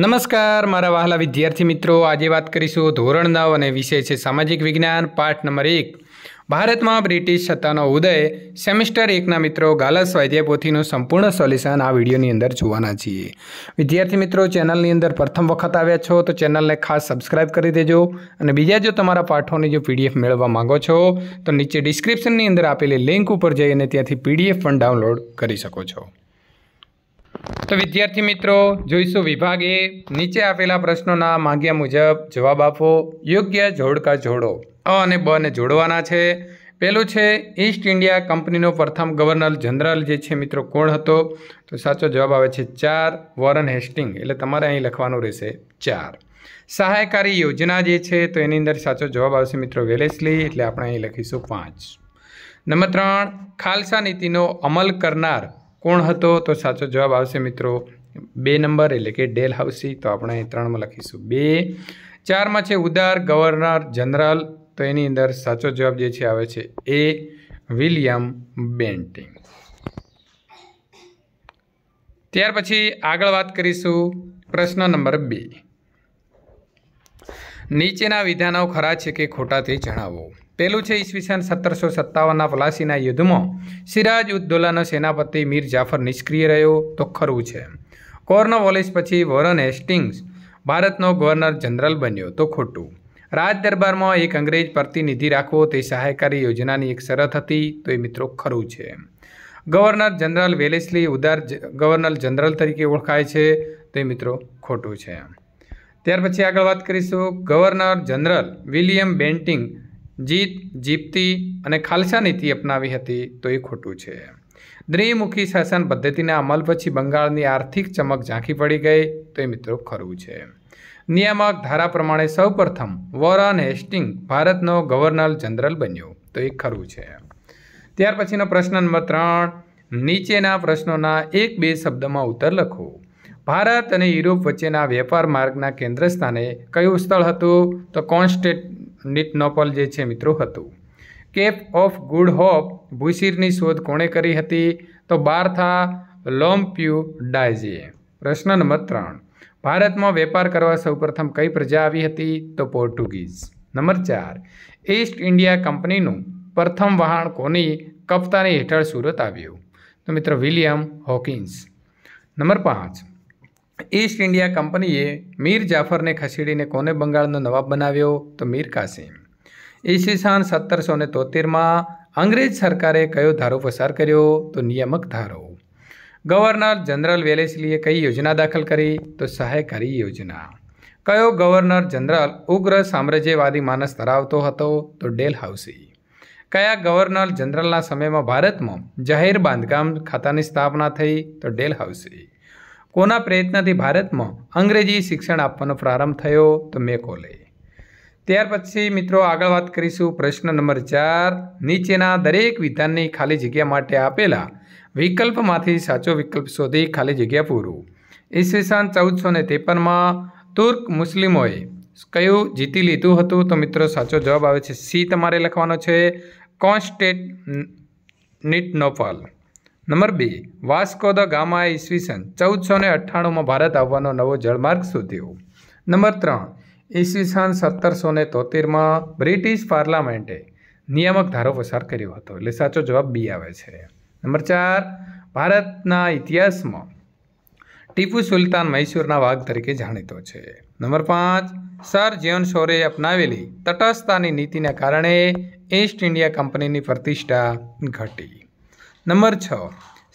નમસ્કાર મારા વહાલા વિદ્યાર્થી મિત્રો આજે વાત કરીશું ધોરણ નવ અને વિષય છે સામાજિક વિજ્ઞાન પાઠ નંબર એક ભારતમાં બ્રિટિશ સત્તાનો ઉદય સેમિસ્ટર એકના મિત્રો ગાલસ સ્વાધ્યાય સંપૂર્ણ સોલ્યુશન આ વિડીયોની અંદર જોવાના છીએ વિદ્યાર્થી મિત્રો ચેનલની અંદર પ્રથમ વખત આવ્યા છો તો ચેનલને ખાસ સબસ્ક્રાઇબ કરી દેજો અને બીજા જો તમારા પાઠોની જો પીડીએફ મેળવવા માંગો છો તો નીચે ડિસ્ક્રિપ્શનની અંદર આપેલી લિંક ઉપર જઈ અને ત્યાંથી પીડીએફ પણ ડાઉનલોડ કરી શકો છો તો વિદ્યાર્થી મિત્રો જોઈશું વિભાગે નીચે આપેલા પ્રશ્નોના માંગ્યા મુજબ જવાબ આપો યોગ્ય જોડકા જોડો અ અને બ ને જોડવાના છે પહેલું છે ઈસ્ટ ઇન્ડિયા કંપનીનો પ્રથમ ગવર્નર જનરલ જે છે મિત્રો કોણ હતો તો સાચો જવાબ આવે છે ચાર વોરન હેસ્ટિંગ એટલે તમારે અહીં લખવાનું રહેશે ચાર સહાયકારી યોજના જે છે તો એની અંદર સાચો જવાબ આવશે મિત્રો વેલેસલી એટલે આપણે અહીં લખીશું પાંચ નંબર ત્રણ ખાલસા નીતિનો અમલ કરનાર કોણ હતો તો સાચો જવાબ આવશે મિત્રો બે નંબર એટલે કે ડેલ હાઉસી તો આપણે ત્રણમાં લખીશું બે ચારમાં છે ઉદાર ગવર્નર જનરલ તો એની અંદર સાચો જવાબ જે છે આવે છે એ વિલિયમ બેન્ટિંગ ત્યાર પછી આગળ વાત કરીશું પ્રશ્ન નંબર બે નીચેના વિધાનો ખરા છે કે ખોટાથી જણાવો પહેલું છે ઈસવીસન સત્તરસો સત્તાવનના પલાસીના યુદ્ધમાં સિરાજ ઉદ્દોલાનો સેનાપતિ મીર જાફર નિષ્ક્રિય રહ્યો તો ખરું છે કોર્નવોલિસ પછી વોરન હેસ્ટિંગ્સ ભારતનો ગવર્નર જનરલ બન્યો તો ખોટું રાજ દરબારમાં એક અંગ્રેજ પ્રતિનિધિ રાખવો તે સહાયકારી યોજનાની એક શરત હતી તો એ મિત્રો ખરું છે ગવર્નર જનરલ વેલેસલી ઉદાર ગવર્નર જનરલ તરીકે ઓળખાય છે તો એ મિત્રો ખોટું છે ત્યાર પછી આગળ વાત કરીશું ગવર્નર જનરલ વિલિયમ બેન્ટિંગ જીત જીપતી અને ખાલસા નીતિ અપનાવી હતી તો એ ખોટું છે દ્વિમુખી શાસન પદ્ધતિના અમલ પછી બંગાળની આર્થિક ચમક ઝાંખી પડી ગઈ તો એ મિત્રો ખરું છે નિયામક ધારા પ્રમાણે સૌપ્રથમ વોરન હેસ્ટિંગ ભારતનો ગવર્નર જનરલ બન્યો તો એ ખરું છે ત્યાર પછીનો પ્રશ્ન નંબર ત્રણ નીચેના પ્રશ્નોના એક બે શબ્દમાં ઉત્તર લખો ભારત અને યુરોપ વચ્ચેના વેપાર માર્ગના કેન્દ્ર સ્થાને કયું સ્થળ હતું તો કોન્સ્ટેટ નિટનોપલ જે છે મિત્રો હતું કેપ ઓફ ગુડ હોપ ભૂસિરની શોધ કોણે કરી હતી તો બાર્થા લોમ્પ્યુ ડાયજીએ પ્રશ્ન નંબર ત્રણ ભારતમાં વેપાર કરવા સૌપ્રથમ કઈ પ્રજા આવી હતી તો પોર્ટુગીઝ નંબર ચાર ઈસ્ટ ઇન્ડિયા કંપનીનું પ્રથમ વહાણ કોની કપ્તાની હેઠળ સુરત આવ્યું તો મિત્ર વિલિયમ હોકિન્સ નંબર પાંચ ઈસ્ટ ઇન્ડિયા કંપનીએ મીર જાફરને ખસેડીને કોને બંગાળનો નવાબ બનાવ્યો તો મીર કાસિમ ઈસવીસન સત્તરસો ને તોતેરમાં અંગ્રેજ સરકારે કયો ધારો પસાર કર્યો તો નિયામક ધારો ગવર્નર જનરલ વેલેસલીએ કઈ યોજના દાખલ કરી તો સહાયકારી યોજના કયો ગવર્નર જનરલ ઉગ્ર સામ્રાજ્યવાદી માનસ ધરાવતો હતો તો ડેલ હાઉસી કયા ગવર્નર જનરલના સમયમાં ભારતમાં જાહેર બાંધકામ ખાતાની સ્થાપના થઈ તો ડેલ હાઉસી કોના પ્રયત્નથી ભારતમાં અંગ્રેજી શિક્ષણ આપવાનો પ્રારંભ થયો તો મેકોલે ત્યાર પછી મિત્રો આગળ વાત કરીશું પ્રશ્ન નંબર ચાર નીચેના દરેક વિધાનની ખાલી જગ્યા માટે આપેલા વિકલ્પમાંથી સાચો વિકલ્પ શોધી ખાલી જગ્યા પૂરું ઈસવીસન ચૌદસો ને ત્રેપનમાં તુર્ક મુસ્લિમોએ કયું જીતી લીધું હતું તો મિત્રો સાચો જવાબ આવે છે સી તમારે લખવાનો છે કોન્સ્ટેટ નિટનોપલ નંબર બે વાસ્કો દ ગામા ઈસવીસન ચૌદસો ને અઠ્ઠાણુંમાં ભારત આવવાનો નવો જળમાર્ગ શોધ્યો નંબર ત્રણ ઈસવીસન સત્તરસો ને તોતેરમાં બ્રિટિશ પાર્લામેન્ટે નિયામક ધારો પસાર કર્યો હતો એટલે સાચો જવાબ બી આવે છે નંબર ચાર ભારતના ઇતિહાસમાં ટીપુ સુલતાન મૈસૂરના વાઘ તરીકે જાણીતો છે નંબર પાંચ સર જ્યોન શોરે અપનાવેલી તટસ્થતાની નીતિને કારણે ઈસ્ટ ઇન્ડિયા કંપનીની પ્રતિષ્ઠા ઘટી નંબર છ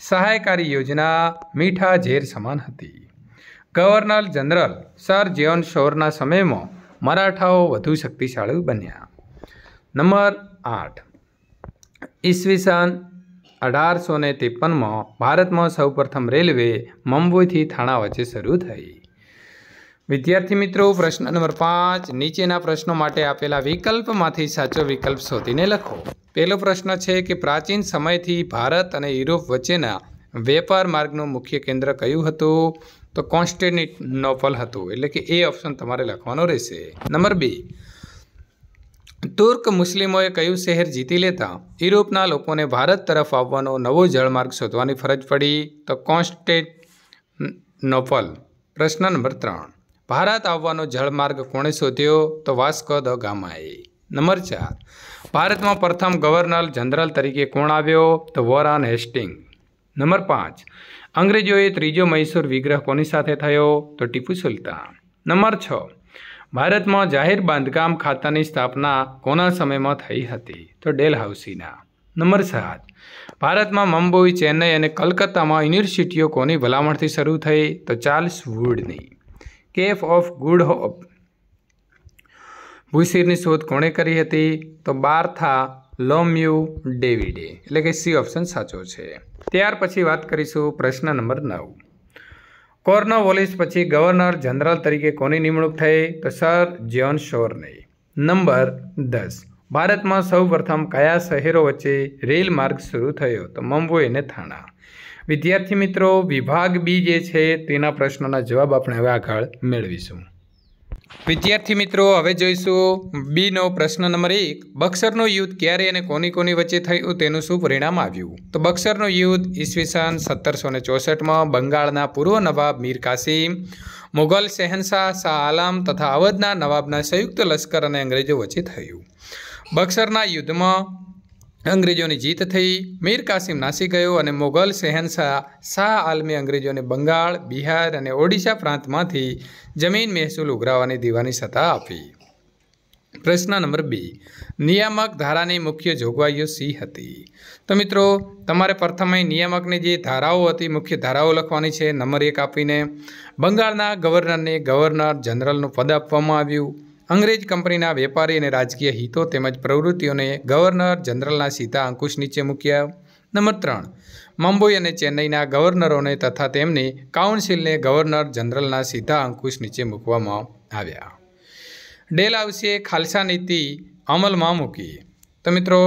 સહાયકારી યોજના મીઠા ઝેર સમાન હતી ગવર્નર જનરલ સર જીવન શોરના સમયમાં મરાઠાઓ વધુ શક્તિશાળી બન્યા નંબર આઠ ઈસવીસન અઢારસો ને ત્રેપનમાં ભારતમાં સૌપ્રથમ રેલવે મુંબઈથી થાણા વચ્ચે શરૂ થઈ વિદ્યાર્થી મિત્રો પ્રશ્ન નંબર પાંચ નીચેના પ્રશ્નો માટે આપેલા વિકલ્પમાંથી સાચો વિકલ્પ શોધીને લખો પહેલો પ્રશ્ન છે કે પ્રાચીન સમયથી ભારત અને યુરોપ વચ્ચેના વેપાર માર્ગનું મુખ્ય કેન્દ્ર કયું હતું તો કોન્સ્ટેનિનોપલ હતું એટલે કે એ ઓપ્શન તમારે લખવાનો રહેશે નંબર બે તુર્ક મુસ્લિમોએ કયું શહેર જીતી લેતા યુરોપના લોકોને ભારત તરફ આવવાનો નવો જળમાર્ગ શોધવાની ફરજ પડી તો કોન્સ્ટેનોપલ પ્રશ્ન નંબર ત્રણ ભારત આવવાનો જળમાર્ગ કોણે શોધ્યો તો વાસ્કો દ ગામાએ નંબર ચાર ભારતમાં પ્રથમ ગવર્નર જનરલ તરીકે કોણ આવ્યો તો વોરન હેસ્ટિંગ નંબર પાંચ અંગ્રેજોએ ત્રીજો મૈસૂર વિગ્રહ કોની સાથે થયો તો ટીપુ સુલતાન નંબર છ ભારતમાં જાહેર બાંધકામ ખાતાની સ્થાપના કોના સમયમાં થઈ હતી તો ડેલ હાઉસીના નંબર સાત ભારતમાં મુંબઈ ચેન્નઈ અને કલકત્તામાં યુનિવર્સિટીઓ કોની ભલામણથી શરૂ થઈ તો ચાર્લ્સ વુડની કેફ ઓફ ગુડ હોપ ભૂશીરની શોધ કોણે કરી હતી તો બાર્થા લોમ્યુ ડેવિડે એટલે કે સી ઓપ્શન સાચો છે ત્યાર પછી વાત કરીશું પ્રશ્ન નંબર નવ કોર્નોવોલિસ પછી ગવર્નર જનરલ તરીકે કોની નિમણૂક થઈ તો સર જ્યોન શોરની નંબર દસ ભારતમાં સૌપ્રથમ કયા શહેરો વચ્ચે રેલ માર્ગ શરૂ થયો તો મુંબઈ અને થાણા વિદ્યાર્થી મિત્રો વિભાગ બી જે છે તેના પ્રશ્નોના જવાબ આપણે હવે આગળ મેળવીશું વિદ્યાર્થી મિત્રો હવે જોઈશું બીનો પ્રશ્ન નંબર એક બક્સરનું યુદ્ધ ક્યારે અને કોની કોની વચ્ચે થયું તેનું શું પરિણામ આવ્યું તો બક્સરનું યુદ્ધ ઈસવીસન સત્તરસો ને ચોસઠમાં બંગાળના પૂર્વ નવાબ મીર કાસિમ મુઘલ શહેનશાહ શાહ આલમ તથા અવધના નવાબના સંયુક્ત લશ્કર અને અંગ્રેજો વચ્ચે થયું બક્સરના યુદ્ધમાં અંગ્રેજોની જીત થઈ મીર કાસિમ નાસી ગયો અને મોગલ શહેનશાહ શાહ આલમી અંગ્રેજોને બંગાળ બિહાર અને ઓડિશા પ્રાંતમાંથી જમીન મહેસૂલ ઉઘરાવવાની દીવાની સત્તા આપી પ્રશ્ન નંબર બી નિયામક ધારાની મુખ્ય જોગવાઈઓ સી હતી તો મિત્રો તમારે પ્રથમ નિયામકની જે ધારાઓ હતી મુખ્ય ધારાઓ લખવાની છે નંબર એક આપીને બંગાળના ગવર્નરને ગવર્નર જનરલનું પદ આપવામાં આવ્યું અંગ્રેજ કંપનીના વેપારી અને રાજકીય હિતો તેમજ પ્રવૃત્તિઓને ગવર્નર જનરલના સીધા અંકુશ નીચે મૂક્યા નંબર ત્રણ મુંબઈ અને ચેન્નઈના ગવર્નરોને તથા તેમની કાઉન્સિલને ગવર્નર જનરલના સીધા અંકુશ નીચે મૂકવામાં આવ્યા ડેલ આવશે ખાલસા નીતિ અમલમાં મૂકી તો મિત્રો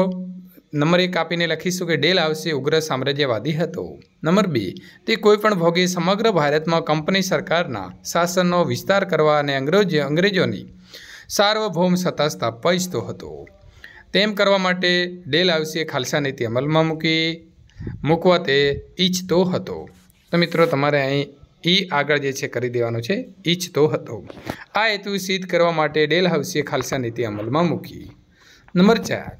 નંબર એક આપીને લખીશું કે ડેલ આવશે ઉગ્ર સામ્રાજ્યવાદી હતો નંબર બે તે કોઈપણ ભોગે સમગ્ર ભારતમાં કંપની સરકારના શાસનનો વિસ્તાર કરવા અને અંગ્રેજો અંગ્રેજોની સાર્વભૌમ સત્તા સ્થાપાઈજતો હતો તેમ કરવા માટે ડેલ હાઉસીએ ખાલસા નીતિ અમલમાં મૂકી મૂકવા તે ઈચ્છતો હતો તો મિત્રો તમારે અહીં એ આગળ જે છે કરી દેવાનું છે ઈચ્છતો હતો આ હેતુ સિદ્ધ કરવા માટે ડેલ હાઉસીએ ખાલસા નીતિ અમલમાં મૂકી નંબર ચાર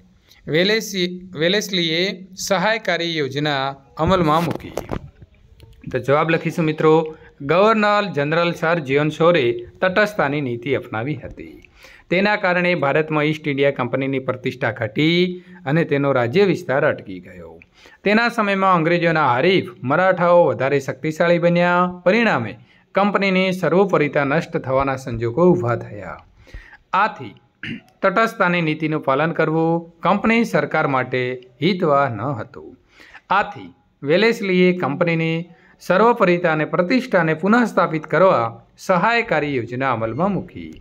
વેલેસી વેલેસલીએ સહાયકારી યોજના અમલમાં મૂકી તો જવાબ લખીશું મિત્રો ગવર્નર જનરલ સર જીવન શોરે તટસ્થાની નીતિ અપનાવી હતી તેના કારણે ભારતમાં ઈસ્ટ ઇન્ડિયા કંપનીની પ્રતિષ્ઠા ઘટી અને તેનો રાજ્ય વિસ્તાર અટકી ગયો તેના સમયમાં અંગ્રેજોના હરીફ મરાઠાઓ વધારે શક્તિશાળી બન્યા પરિણામે કંપનીની સર્વોપરિતા નષ્ટ થવાના સંજોગો ઊભા થયા આથી તટસ્થાની નીતિનું પાલન કરવું કંપની સરકાર માટે હિતવા ન હતું આથી વેલેસલીએ કંપનીની સર્વપરિતા પ્રતિષ્ઠાને પુનઃસ્થાપિત કરવા સહાયકારી યોજના અમલમાં મૂકી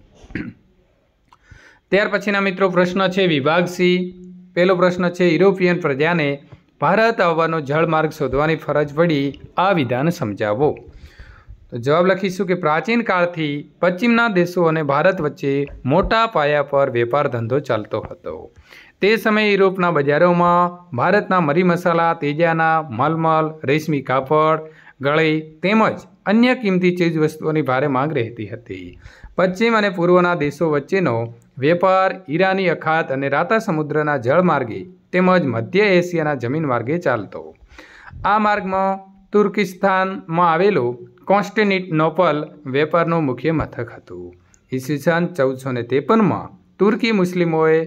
ત્યાર પછીના મિત્રો પ્રશ્ન છે વિભાગ પહેલો પ્રશ્ન છે યુરોપિયન પ્રજાને ભારત આવવાનો જળમાર્ગ શોધવાની ફરજ પડી આ વિધાન સમજાવો તો જવાબ લખીશું કે પ્રાચીન કાળથી પશ્ચિમના દેશો અને ભારત વચ્ચે મોટા પાયા પર વેપાર ધંધો ચાલતો હતો તે સમયે યુરોપના બજારોમાં ભારતના મરી મસાલા તેજાના મલમલ રેશમી કાપડ ગળી તેમજ અન્ય કિંમતી ચીજવસ્તુઓની ભારે માંગ રહેતી હતી પશ્ચિમ અને પૂર્વના દેશો વચ્ચેનો વેપાર ઈરાની અખાત અને રાતા સમુદ્રના જળમાર્ગે તેમજ મધ્ય એશિયાના જમીન માર્ગે ચાલતો આ માર્ગમાં તુર્કિસ્તાનમાં આવેલું કોન્સ્ટેનિટનોપલ વેપારનું મુખ્ય મથક હતું ઈસવીસન ચૌદસો ને ત્રેપનમાં તુર્કી મુસ્લિમોએ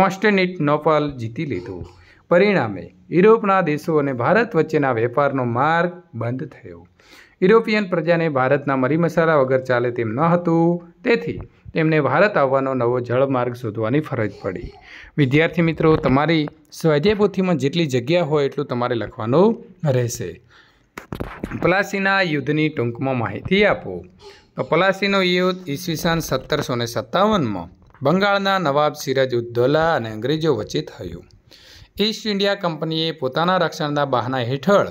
કોન્સ્ટેનિટનોપલ જીતી લીધું પરિણામે યુરોપના દેશો અને ભારત વચ્ચેના વેપારનો માર્ગ બંધ થયો યુરોપિયન પ્રજાને ભારતના મરી મસાલા વગર ચાલે તેમ ન હતું તેથી તેમને ભારત આવવાનો નવો જળમાર્ગ શોધવાની ફરજ પડી વિદ્યાર્થી મિત્રો તમારી સ્વજે જેટલી જગ્યા હોય એટલું તમારે લખવાનું રહેશે પલાસીના યુદ્ધની ટૂંકમાં માહિતી આપો તો પલાસીનો યુદ્ધ ઈસવીસન સત્તરસો ને સત્તાવનમાં બંગાળના નવાબ સિરાજ ઉદ્દૌલા અને અંગ્રેજો વચ્ચે થયું ઈસ્ટ ઇન્ડિયા કંપનીએ પોતાના રક્ષણના બહાના હેઠળ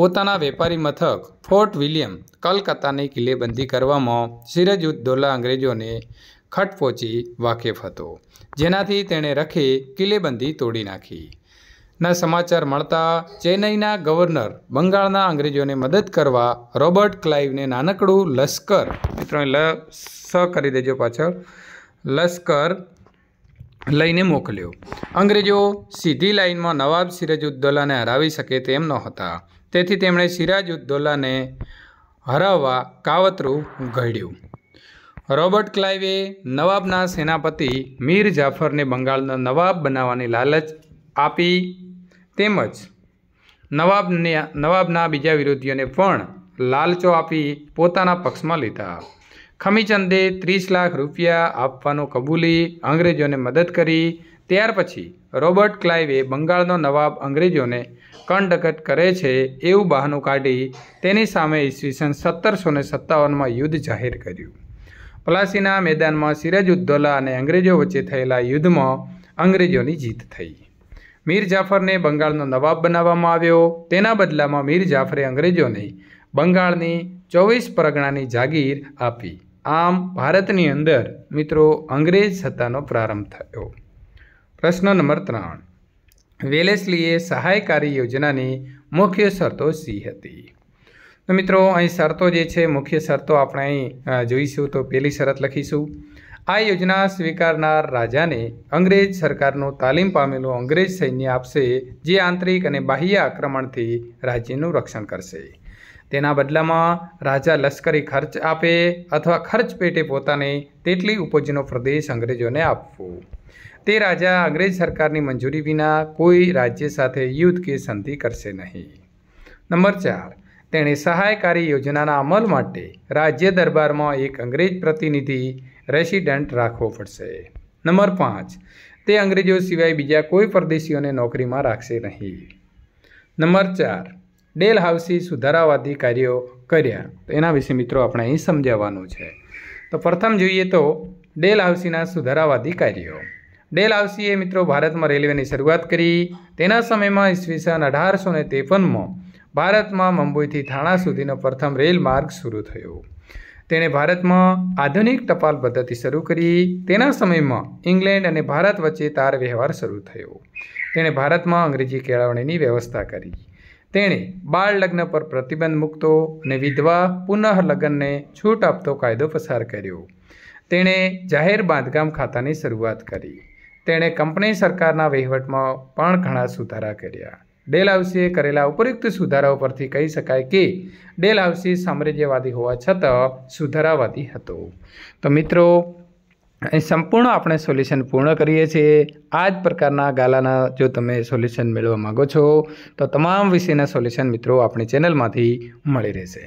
પોતાના વેપારી મથક ફોર્ટ વિલિયમ કલકત્તાની કિલ્લેબંધી કરવામાં સિરજ ઉદ્દૌલા અંગ્રેજોને ખટપોચી વાકેફ હતો જેનાથી તેણે રખી કિલ્લેબંધી તોડી નાખી ના સમાચાર મળતા ચેન્નઈના ગવર્નર બંગાળના અંગ્રેજોને મદદ કરવા રોબર્ટ ક્લાઇવને નાનકડું લશ્કર મિત્રો લ સ કરી દેજો પાછળ લશ્કર લઈને મોકલ્યો અંગ્રેજો સીધી લાઇનમાં નવાબ સિરાજુદ્દોલાને હરાવી શકે તેમ નહોતા તેથી તેમણે સિરાજુદ્દોલાને હરાવવા કાવતરું ઘડ્યું રોબર્ટ ક્લાઇવે નવાબના સેનાપતિ મીર જાફરને બંગાળના નવાબ બનાવવાની લાલચ આપી તેમજ નવાબને નવાબના બીજા વિરોધીઓને પણ લાલચો આપી પોતાના પક્ષમાં લીધા ખમીચંદે ત્રીસ લાખ રૂપિયા આપવાનો કબૂલી અંગ્રેજોને મદદ કરી ત્યાર પછી રોબર્ટ ક્લાઇવે બંગાળનો નવાબ અંગ્રેજોને કંડકટ કરે છે એવું બહાનું કાઢી તેની સામે ઈસવીસન સત્તરસો ને સત્તાવનમાં યુદ્ધ જાહેર કર્યું પલાસીના મેદાનમાં સિરાજ ઉદ્દોલા અને અંગ્રેજો વચ્ચે થયેલા યુદ્ધમાં અંગ્રેજોની જીત થઈ મીર જાફરને બંગાળનો નવાબ બનાવવામાં આવ્યો તેના બદલામાં મીર જાફરે અંગ્રેજોને બંગાળની ચોવીસ પરગણાની જાગીર આપી આમ ભારતની અંદર મિત્રો અંગ્રેજ સત્તાનો પ્રારંભ થયો પ્રશ્ન નંબર ત્રણ વેલેસલીએ સહાયકારી યોજનાની મુખ્ય શરતો સી હતી તો મિત્રો અહીં શરતો જે છે મુખ્ય શરતો આપણે અહીં જોઈશું તો પહેલી શરત લખીશું આ યોજના સ્વીકારનાર રાજાને અંગ્રેજ સરકારનું તાલીમ પામેલું અંગ્રેજ સૈન્ય આપશે જે આંતરિક અને બાહ્ય આક્રમણથી રાજ્યનું રક્ષણ કરશે તેના બદલામાં રાજા લશ્કરી ખર્ચ આપે અથવા ખર્ચ પેટે પોતાને તેટલી ઉપજનો પ્રદેશ અંગ્રેજોને આપવો તે રાજા અંગ્રેજ સરકારની મંજૂરી વિના કોઈ રાજ્ય સાથે યુદ્ધ કે સંધિ કરશે નહીં નંબર ચાર તેણે સહાયકારી યોજનાના અમલ માટે રાજ્ય દરબારમાં એક અંગ્રેજ પ્રતિનિધિ રેસિડન્ટ રાખવો પડશે નંબર પાંચ તે અંગ્રેજો સિવાય બીજા કોઈ પરદેશીઓને નોકરીમાં રાખશે નહીં નંબર ચાર ડેલહાઉસી સુધારાવાદી કાર્યો કર્યા તો એના વિશે મિત્રો આપણે અહીં સમજાવવાનું છે તો પ્રથમ જોઈએ તો ડેલ હાઉસીના સુધારાવાદી કાર્યો ડેલહાઉસીએ મિત્રો ભારતમાં રેલવેની શરૂઆત કરી તેના સમયમાં ઈસવીસન અઢારસો ને ત્રેપનમાં ભારતમાં મુંબઈથી થાણા સુધીનો પ્રથમ રેલ માર્ગ શરૂ થયો તેણે ભારતમાં આધુનિક ટપાલ પદ્ધતિ શરૂ કરી તેના સમયમાં ઇંગ્લેન્ડ અને ભારત વચ્ચે તાર વ્યવહાર શરૂ થયો તેણે ભારતમાં અંગ્રેજી કેળવણીની વ્યવસ્થા કરી તેણે બાળ લગ્ન પર પ્રતિબંધ મૂકતો અને વિધવા પુનઃ લગ્નને છૂટ આપતો કાયદો પસાર કર્યો તેણે જાહેર બાંધકામ ખાતાની શરૂઆત કરી તેણે કંપની સરકારના વહીવટમાં પણ ઘણા સુધારા કર્યા ડેલ હાઉસીએ કરેલા ઉપયુક્ત સુધારાઓ પરથી કહી શકાય કે ડેલ હાઉસી સામ્રાજ્યવાદી હોવા છતાં સુધારાવાદી હતો તો મિત્રો અહીં સંપૂર્ણ આપણે સોલ્યુશન પૂર્ણ કરીએ છીએ આ જ પ્રકારના ગાલાના જો તમે સોલ્યુશન મેળવવા માગો છો તો તમામ વિષયના સોલ્યુશન મિત્રો આપણી ચેનલમાંથી મળી રહેશે